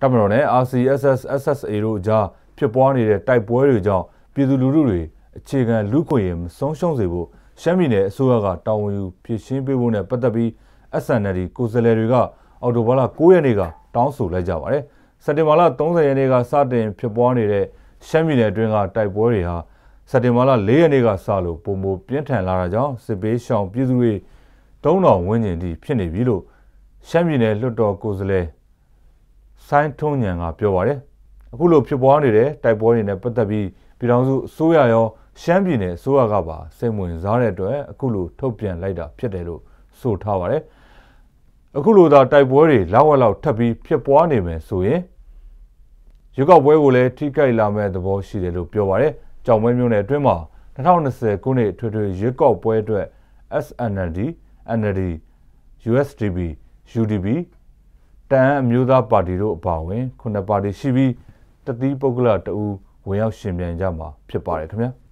တပ်မတော်နဲ့ RCSS SSA တို့အကြားဖြစ်ပွားနေတဲ့တိုက်ပွဲတွေကြောင့်ပြည်သူလူထုတွေအခြေခံလူ့ခွင့်ရေးမဆုံးရှုံးစေဖို့ရှမ်းပြည်နယ်အစိုးရကတာဝန်ယူဖြည့်ရှင်းပေးဖို့နဲ့ပတ်သက်ပြီး SNL ကိုယ်စားလှယ်တွေကအော်တိုဘားလ9ရက်နေ့ကတောင်းဆိုလိုက်ကြပါတယ်။စက်တင်ဘာလ30ရက်နေ့ကစတင် ဖြစ်ပွားနေတဲ့ရှမ်းပြည်နယ်အတွင်းကတိုက်ပွဲတွေဟာစက်တင်ဘာလ4ရက်နေ့ကစလို့ပုံမပြင်းထန်လာတာကြောင့်စစ်ပေးရှောင်ပြည်သူတွေတုံးတော်ဝင်းကျင်တိဖြစ်နေပြီလို့ရှမ်းပြည်နယ်လွှတ်တော်ကိုယ်စားလှယ်ဆိုင်းထွန်းညံကပြောပါတယ်။အခုလိုဖြစ်ပွားနေတဲ့တိုက်ပွဲတွေနဲ့ပတ်သက်ပြီးပြည်ထောင်စုအစိုးရရော ရှမ်းပြည်နယ်အစိုးရကပါစိတ်ဝင်စားတဲ့အတွက်အခုလိုထုတ်ပြန်လိုက်တာ ဖြစ်တယ်လို့ဆိုထားပါတယ်။အခုလိုသာတိုက်ပွဲတွေလောက်ဝက်လောက်ထပ်ပြီးဖြစ်ပွားနေမယ်ဆိုရင်ရွေးကောက်ပွဲကိုလည်းထိခိုက်လာမဲ့သဘောရှိတယ်လို့ပြောပါတယ်။ကြောင်မဲမျိုးနယ်အတွင်းမှာ2020ခုနှစ်ထွေထွေရွေးကောက်ပွဲအတွက် SNLD, NLD, USDP, UDP, တန်အမျိုးသားပါတီတို့အပါအဝင် ခုနှစ်ပါတီရှိပြီးတတိပုဂ္ဂလတအူဝင်ရောက်ရှင်ပြန်ကြမှာဖြစ်ပါတယ်ခင်ဗျာ။